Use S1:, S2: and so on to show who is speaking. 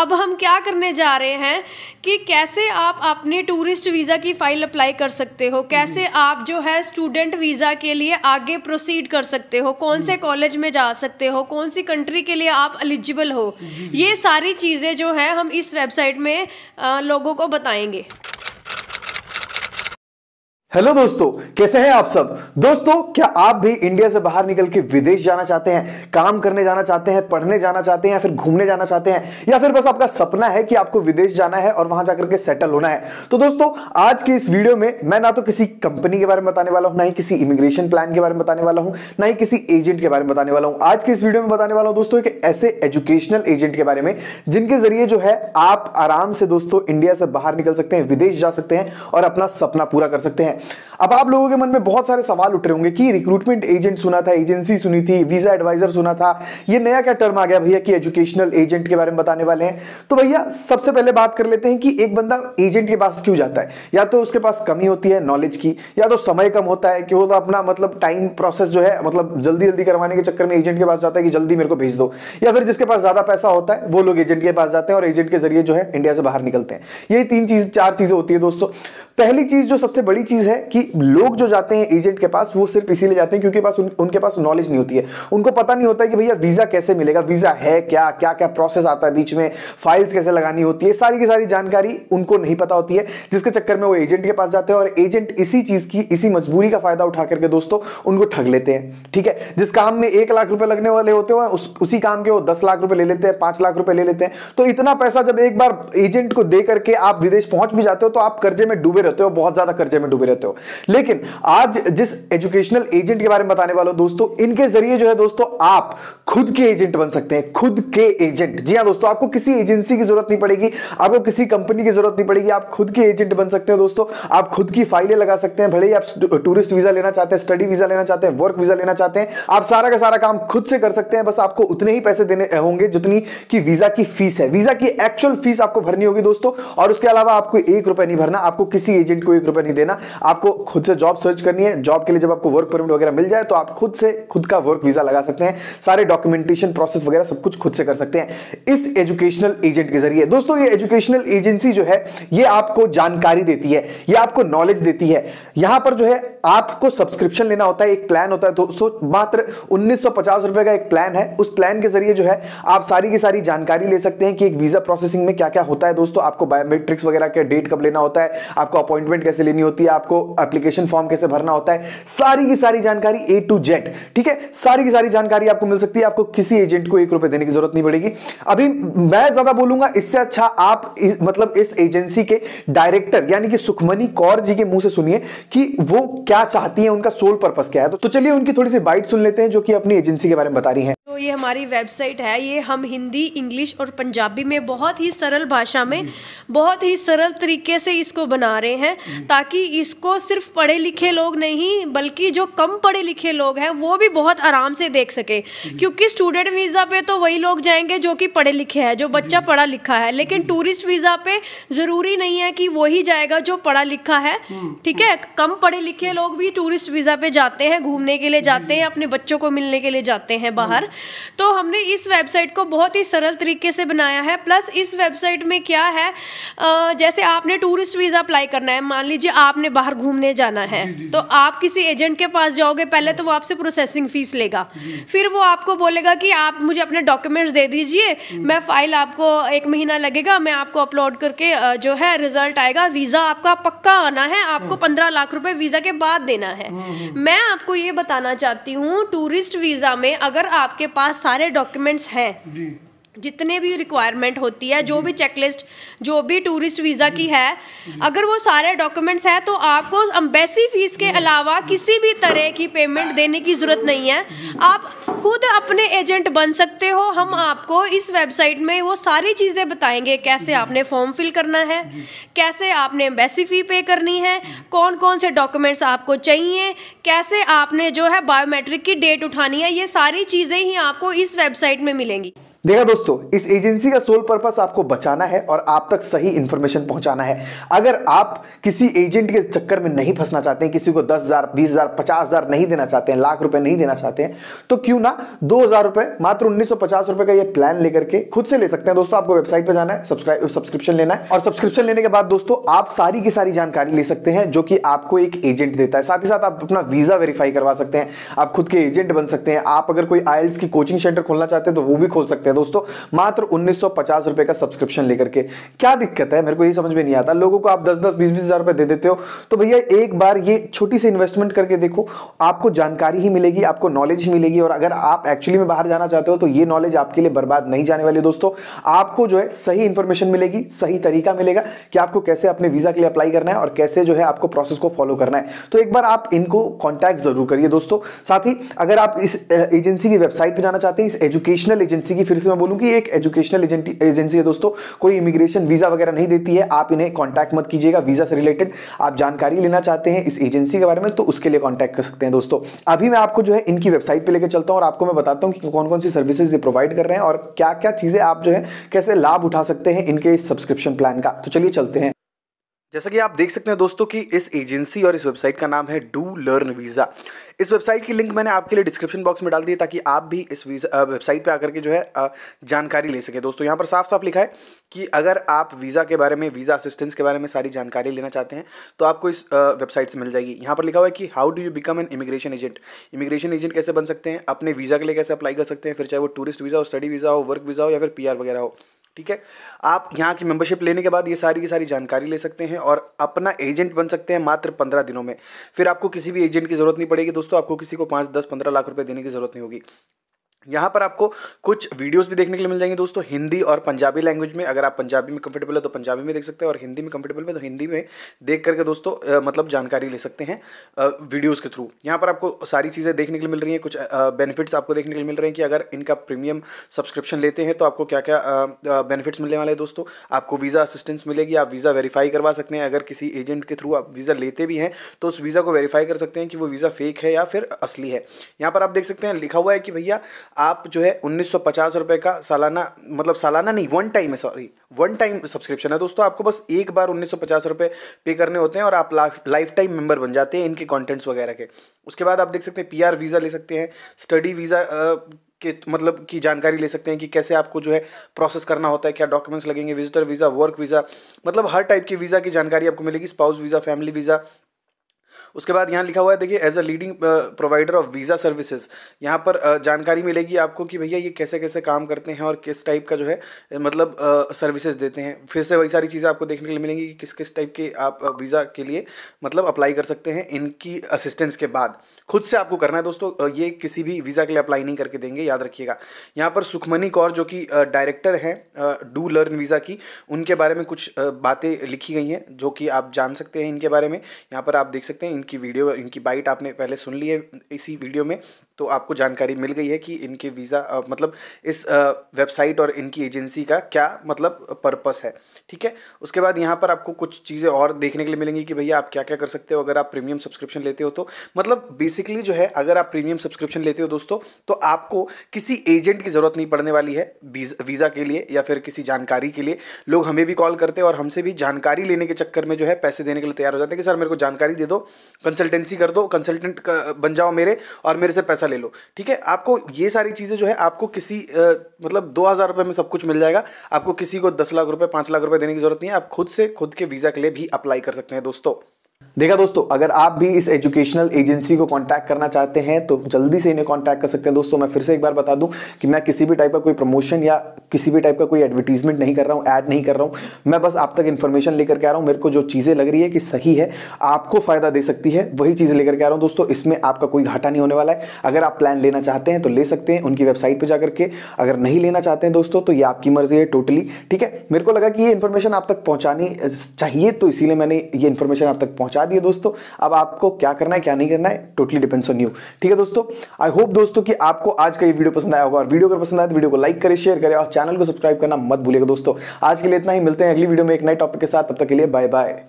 S1: अब हम क्या करने जा रहे हैं कि कैसे आप अपने टूरिस्ट वीज़ा की फ़ाइल अप्लाई कर सकते हो कैसे हम्म। आप जो है स्टूडेंट वीज़ा के लिए आगे प्रोसीड कर सकते हो कौन से कॉलेज हम्म। में जा सकते हो कौन सी कंट्री के लिए आप एलिजिबल हो ये सारी चीज़ें जो हैं हम इस वेबसाइट में आ, लोगों को बताएंगे
S2: हेलो दोस्तों कैसे हैं आप सब दोस्तों क्या आप भी इंडिया से बाहर निकल के विदेश जाना चाहते हैं काम करने जाना चाहते हैं पढ़ने जाना चाहते हैं या फिर घूमने जाना चाहते हैं या फिर बस आपका सपना है कि आपको विदेश जाना है और वहां जाकर के सेटल होना है तो दोस्तों आज की इस वीडियो में मैं ना तो किसी कंपनी के बारे में बताने वाला हूं ना ही किसी इमिग्रेशन प्लान के बारे में बताने वाला हूं ना ही किसी एजेंट के बारे में बताने वाला हूं आज की इस वीडियो में बताने वाला हूं दोस्तों एक ऐसे एजुकेशनल एजेंट के बारे में जिनके जरिए जो है आप आराम से दोस्तों इंडिया से बाहर निकल सकते हैं विदेश जा सकते हैं और अपना सपना पूरा कर सकते हैं अब आप लोगों के मन में बहुत सारे सवाल उठ रहे होंगे कि रिक्रूटमेंट एजेंट सुना था एजेंसी सुनी थी वीजा एडवाइजर सुना था ये नया क्या टर्म आ गया भैया कि एजुकेशनल एजेंट के बारे में बताने वाले हैं तो भैया सबसे पहले बात कर लेते हैं कि एक बंदा एजेंट के पास क्यों जाता है या तो उसके पास कमी होती है नॉलेज की या तो समय कम होता है कि वो तो अपना मतलब टाइम प्रोसेस जो है मतलब जल्दी जल्दी करवाने के चक्कर में एजेंट के पास जाता है कि जल्दी मेरे को भेज दो या फिर जिसके पास ज्यादा पैसा होता है वो लोग एजेंट के पास जाते हैं और एजेंट के जरिए जो है इंडिया से बाहर निकलते हैं यही तीन चीज चार चीजें होती है दोस्तों पहली चीज जो सबसे बड़ी चीज है कि लोग जो जाते हैं एजेंट के पास वो सिर्फ इसीलिए जाते हैं क्योंकि पास उन, उनके पास नॉलेज नहीं होती है उनको पता नहीं होता है कि भैया वीजा कैसे मिलेगा वीजा है क्या क्या क्या प्रोसेस आता है बीच में फाइल्स कैसे लगानी होती है सारी की सारी जानकारी उनको नहीं पता होती है जिसके चक्कर में वो एजेंट के पास जाते हैं और एजेंट इसी चीज की इसी मजबूरी का फायदा उठा करके दोस्तों उनको ठग लेते हैं ठीक है जिस काम में एक लाख रुपए लगने वाले होते हैं उसी काम के वो दस लाख रुपए ले लेते हैं पांच लाख रुपए ले लेते हैं तो इतना पैसा जब एक बार एजेंट को दे करके आप विदेश पहुंच भी जाते हो तो आप कर्जे में डूबे रहते हो बहुत ज्यादा कर्जे में डूबे रहते हो लेकिन आज जिस एजुकेशनल एजेंट के बारे में बताने वाला दोस्तों इनके जरिए जो है दोस्तों आप खुद के एजेंट बन सकते हैं खुद के एजेंट जी हाँ दोस्तों आपको किसी एजेंसी की जरूरत नहीं पड़ेगी आपको किसी कंपनी की जरूरत नहीं पड़ेगी आप खुद के एजेंट बन सकते हैं दोस्तों आप खुद की फाइलें लगा सकते हैं भले ही आप टूरिस्ट वीजा लेना चाहते हैं स्टडी वीजा लेना चाहते हैं वर्क वीजा लेना चाहते हैं आप सारा का सारा काम खुद से कर सकते हैं बस आपको उतने ही पैसे देने होंगे जितनी कि वीजा की फीस है वीजा की एक्चुअल फीस आपको भरनी होगी दोस्तों और उसके अलावा आपको एक रुपए नहीं भरना आपको किसी किसी एजेंट को एक रुपया नहीं देना आपको खुद से जॉब सर्च करनी है जॉब के लिए जब आपको वर्क परमिट वगैरह मिल जाए तो आप खुद से खुद का वर्क वीजा लगा सकते हैं सारे डॉक्यूमेंटेशन प्रोसेस वगैरह सब कुछ खुद से कर सकते हैं इस एजुकेशनल एजेंट के जरिए दोस्तों ये एजुकेशनल एजेंसी जो है ये आपको जानकारी देती है ये आपको नॉलेज देती है यहां पर जो है आपको सब्सक्रिप्शन लेना होता है एक प्लान होता है दोस्तों मात्र उन्नीस रुपए का एक प्लान है उस प्लान के जरिए जो है आप सारी की सारी जानकारी ले सकते हैं कि एक वीजा प्रोसेसिंग में क्या क्या होता है दोस्तों आपको बायोमेट्रिक्स वगैरह का डेट कब लेना होता है आपको अपॉइंटमेंट कैसे लेनी होती है आपको एप्लीकेशन फॉर्म कैसे भरना होता है सारी की सारी जानकारी ए टू जेड ठीक है सारी की सारी जानकारी आपको मिल सकती है आपको किसी एजेंट को एक रुपए देने की जरूरत नहीं पड़ेगी अभी मैं ज्यादा बोलूंगा इससे अच्छा आप मतलब इस एजेंसी के डायरेक्टर यानी कि सुखमनी कौर जी के मुंह से सुनिए कि वो क्या चाहती है उनका सोल पर्पज क्या है तो, तो चलिए उनकी थोड़ी सी बाइट सुन लेते हैं जो कि अपनी एजेंसी के बारे में बता रही है
S1: ये हमारी वेबसाइट है ये हम हिंदी इंग्लिश और पंजाबी में बहुत ही सरल भाषा में बहुत ही सरल तरीके से इसको बना रहे हैं ताकि इसको सिर्फ पढ़े लिखे लोग नहीं बल्कि जो कम पढ़े लिखे लोग हैं वो भी बहुत आराम से देख सके क्योंकि स्टूडेंट वीज़ा पे तो वही लोग जाएंगे जो कि पढ़े लिखे हैं जो बच्चा पढ़ा लिखा है लेकिन टूरिस्ट वीज़ा पे ज़रूरी नहीं है कि वही जाएगा जो पढ़ा लिखा है हम्म। ठीक है कम पढ़े लिखे हम्म। लोग भी टूरिस्ट वीज़ा पे जाते हैं घूमने के लिए जाते हैं अपने बच्चों को मिलने के लिए जाते हैं बाहर हम्म। तो हमने इस वेबसाइट को बहुत ही सरल तरीके से बनाया है प्लस इस वेबसाइट में क्या है जैसे आपने टूरिस्ट वीज़ा अप्लाई करना है मान लीजिए आपने बाहर घूमने जाना है जी, जी, तो आप किसी एजेंट के पास जाओगे पहले तो वो आपसे प्रोसेसिंग फ़ीस लेगा फिर वो आपको बोलेगा कि आप मुझे अपने डॉक्यूमेंट्स दे दीजिए मैं फ़ाइल आपको एक महीना लगेगा मैं आपको अपलोड करके जो है रिजल्ट आएगा वीज़ा आपका पक्का आना है आपको हाँ। पंद्रह लाख रुपये वीज़ा के बाद देना है हाँ, हाँ। मैं आपको ये बताना चाहती हूँ टूरिस्ट वीज़ा में अगर आपके पास सारे डॉक्यूमेंट्स हैं जी जितने भी रिक्वायरमेंट होती है जो भी चेकलिस्ट जो भी टूरिस्ट वीज़ा की है अगर वो सारे डॉक्यूमेंट्स हैं तो आपको अम्बेसी फीस के अलावा किसी भी तरह की पेमेंट देने की ज़रूरत नहीं है आप खुद अपने एजेंट बन सकते हो हम आपको इस वेबसाइट में वो सारी चीज़ें बताएंगे कैसे आपने फॉर्म फिल करना है कैसे आपने अम्बेसी फ़ी पे करनी है कौन कौन से डॉक्यूमेंट्स आपको चाहिए कैसे आपने जो है बायोमेट्रिक की डेट उठानी है ये सारी चीज़ें ही आपको इस वेबसाइट में मिलेंगी
S2: देखा दोस्तों इस एजेंसी का सोल पर्पस आपको बचाना है और आप तक सही इंफॉर्मेशन पहुंचाना है अगर आप किसी एजेंट के चक्कर में नहीं फंसना चाहते हैं किसी को दस हजार बीस हजार पचास हजार नहीं देना चाहते हैं लाख रुपए नहीं देना चाहते हैं तो क्यों ना दो हजार रुपए मात्र उन्नीस सौ पचास रुपए का यह प्लान लेकर के खुद से ले सकते हैं दोस्तों आपको वेबसाइट पर जाना है सब्सक्राइब सब्सक्रिप्शन लेना है और सब्सक्रिप्शन लेने के बाद दोस्तों आप सारी की सारी जानकारी ले सकते हैं जो कि आपको एक एजेंट देता है साथ ही साथ आप अपना वीजा वेरीफाई करवा सकते हैं आप खुद के एजेंट बन सकते हैं आप अगर कोई आयल्स की कोचिंग सेंटर खोलना चाहते हैं तो वो भी खोल सकते हैं सकते हैं दोस्तों मात्र उन्नीस रुपए का सब्सक्रिप्शन लेकर के क्या दिक्कत है मेरे को ये समझ में नहीं आता लोगों को आप दस दस बीस बीस हजार रुपए दे देते हो तो भैया एक बार ये छोटी सी इन्वेस्टमेंट करके देखो आपको जानकारी ही मिलेगी आपको नॉलेज ही मिलेगी और अगर आप एक्चुअली में बाहर जाना चाहते हो तो ये नॉलेज आपके लिए बर्बाद नहीं जाने वाली दोस्तों आपको जो है सही इंफॉर्मेशन मिलेगी सही तरीका मिलेगा कि आपको कैसे अपने वीजा के लिए अप्लाई करना है और कैसे जो है आपको प्रोसेस को फॉलो करना है तो एक बार आप इनको कॉन्टैक्ट जरूर करिए दोस्तों साथ ही अगर आप इस एजेंसी की वेबसाइट पर जाना चाहते हैं इस एजुकेशनल एजेंसी की फिर जल्दी से मैं बोलूँ कि एक एजुकेशनल एजेंसी है दोस्तों कोई इमिग्रेशन वीज़ा वगैरह नहीं देती है आप इन्हें कॉन्टैक्ट मत कीजिएगा वीज़ा से रिलेटेड आप जानकारी लेना चाहते हैं इस एजेंसी के बारे में तो उसके लिए कॉन्टैक्ट कर सकते हैं दोस्तों अभी मैं आपको जो है इनकी वेबसाइट पर लेकर चलता हूँ और आपको मैं बताता हूँ कि कौन कौन सी सर्विसेज ये प्रोवाइड कर रहे हैं और क्या क्या चीज़ें आप जो है कैसे लाभ उठा सकते हैं इनके सब्सक्रिप्शन प्लान का तो चलिए चलते हैं जैसा कि आप देख सकते हैं दोस्तों कि इस एजेंसी और इस वेबसाइट का नाम है डू लर्न वीज़ा इस वेबसाइट की लिंक मैंने आपके लिए डिस्क्रिप्शन बॉक्स में डाल दी ताकि आप भी इस वीज़ा वेबसाइट पे आकर के जो है जानकारी ले सकें दोस्तों यहाँ पर साफ साफ लिखा है कि अगर आप वीज़ा के बारे में वीज़ा असिस्टेंस के बारे में सारी जानकारी लेना चाहते हैं तो आपको इस वेबसाइट से मिल जाएगी यहाँ पर लिखा हुआ है कि how do you become an immigration agent immigration agent कैसे बन सकते हैं अपने वीज़ा के लिए कैसे अप्लाई कर सकते हैं फिर चाहे वो टूरिस्ट वीज़ा हो स्टडी वीज़ा हो वर्क वीज़ा हो या फिर पी वगैरह हो ठीक है आप यहाँ की मेंबरशिप लेने के बाद ये सारी की सारी जानकारी ले सकते हैं और अपना एजेंट बन सकते हैं मात्र पंद्रह दिनों में फिर आपको किसी भी एजेंट की ज़रूरत नहीं पड़ेगी दोस्तों आपको किसी को पाँच दस पंद्रह लाख रुपये देने की ज़रूरत नहीं होगी यहाँ पर आपको कुछ वीडियोस भी देखने के लिए मिल जाएंगे दोस्तों हिंदी और पंजाबी लैंग्वेज में अगर आप पंजाबी में कंफर्टेबल हो तो पंजाबी में देख सकते हैं और हिंदी में कंफर्टेबल है तो हिंदी में देख करके दोस्तों मतलब जानकारी ले सकते हैं वीडियोस के थ्रू यहाँ पर आपको सारी चीज़ें देखने के लिए मिल रही हैं कुछ बेनिफिट्स आपको देखने के लिए मिल रहे हैं कि अगर इनका प्रीमियम सब्सक्रिप्शन लेते हैं तो आपको क्या क्या बेनिफिट्स मिलने वाले हैं दोस्तों आपको वीज़ा असिस्टेंस मिलेगी आप वीज़ा वेरीफाई करवा सकते हैं अगर किसी एजेंट के थ्रू आप वीज़ा लेते भी हैं तो उस वीज़ा को वेरीफाई कर सकते हैं कि वो वीज़ा फेक है या फिर असली है यहाँ पर आप देख सकते हैं लिखा हुआ है कि भैया आप जो है उन्नीस रुपए का सालाना मतलब सालाना नहीं वन टाइम है सॉरी वन टाइम सब्सक्रिप्शन है दोस्तों आपको बस एक बार उन्नीस रुपए पे करने होते हैं और आप लाइफ टाइम मेंबर बन जाते हैं इनके कंटेंट्स वगैरह के उसके बाद आप देख सकते हैं पीआर वीज़ा ले सकते हैं स्टडी वीज़ा के मतलब की जानकारी ले सकते हैं कि कैसे आपको जो है प्रोसेस करना होता है क्या डॉक्यूमेंट्स लगेंगे विजिटर वीज़ा वर्क वीज़ा मतलब हर टाइप के वीज़ा की जानकारी आपको मिलेगी स्पाउस वीज़ा फैमिली वीज़ा उसके बाद यहाँ लिखा हुआ है देखिए as a leading provider of visa services यहाँ पर uh, जानकारी मिलेगी आपको कि भैया ये कैसे कैसे काम करते हैं और किस टाइप का जो है uh, मतलब सर्विसेज uh, देते हैं फिर से वही सारी चीज़ें आपको देखने के लिए मिलेंगी कि किस किस टाइप के आप वीज़ा के लिए मतलब अप्लाई कर सकते हैं इनकी असिस्टेंस के बाद खुद से आपको करना है दोस्तों ये किसी भी वीज़ा के लिए अप्लाई नहीं करके देंगे याद रखिएगा यहाँ पर सुखमनी कौर जो कि डायरेक्टर हैं डू लर्न वीज़ा की उनके बारे में कुछ बातें लिखी गई हैं जो कि आप जान सकते हैं इनके बारे में यहाँ पर आप देख सकते हैं इनकी वीडियो इनकी बाइट आपने पहले सुन ली है इसी वीडियो में तो आपको जानकारी मिल गई है कि इनके वीज़ा मतलब इस वेबसाइट और इनकी एजेंसी का क्या मतलब पर्पस है ठीक है उसके बाद यहाँ पर आपको कुछ चीज़ें और देखने के लिए मिलेंगी कि भैया आप क्या क्या कर सकते हो अगर आप प्रीमियम सब्सक्रिप्शन लेते हो तो मतलब बेसिकली जो है अगर आप प्रीमियम सब्सक्रिप्शन लेते हो दोस्तों तो आपको किसी एजेंट की ज़रूरत नहीं पड़ने वाली है वीज़ा के लिए या फिर किसी जानकारी के लिए लोग हमें भी कॉल करते हैं और हमसे भी जानकारी लेने के चक्कर में जो है पैसे देने के लिए तैयार हो जाते हैं कि सर मेरे को जानकारी दे दो कंसल्टेंसी कर दो कंसल्टेंट बन जाओ मेरे और मेरे से पैसा ले लो ठीक है आपको ये सारी चीज़ें जो है आपको किसी आ, मतलब दो हज़ार रुपये में सब कुछ मिल जाएगा आपको किसी को दस लाख रुपये पाँच लाख रुपये देने की जरूरत नहीं है आप खुद से खुद के वीज़ा के लिए भी अप्लाई कर सकते हैं दोस्तों देखा दोस्तों अगर आप भी इस एजुकेशनल एजेंसी को कांटेक्ट करना चाहते हैं तो जल्दी से इन्हें कांटेक्ट कर सकते हैं दोस्तों मैं फिर से एक बार बता दूं कि मैं किसी भी टाइप का कोई प्रमोशन या किसी भी टाइप का कोई एडवर्टीजमेंट नहीं कर रहा हूं ऐड नहीं कर रहा हूं मैं बस आप तक इन्फॉर्मेशन लेकर के आ रहा हूं मेरे को जो चीज़ें लग रही है कि सही है आपको फायदा दे सकती है वही चीज़ें लेकर के आ रहा हूँ दोस्तों इसमें आपका कोई घाटा नहीं होने वाला है अगर आप प्लान लेना चाहते हैं तो ले सकते हैं उनकी वेबसाइट पर जाकर के अगर नहीं लेना चाहते हैं दोस्तों तो ये आपकी मर्जी है टोटली ठीक है मेरे को लगा कि ये इन्फॉर्मेशन आप तक पहुँचानी चाहिए तो इसीलिए मैंने ये इन्फॉर्मेशन आप तक पहुँच पहुंचा दिए दोस्तों अब आपको क्या करना है क्या नहीं करना है टोटली डिपेंड्स ऑन यू ठीक है दोस्तों आई होप दोस्तों कि आपको आज का ये वीडियो पसंद आया होगा और वीडियो अगर पसंद आया तो वीडियो को लाइक करें शेयर करें और चैनल को सब्सक्राइब करना मत भूलेगा दोस्तों आज के लिए इतना ही मिलते हैं अगली वीडियो में एक नए टॉपिक के साथ तब तक के लिए बाय बाय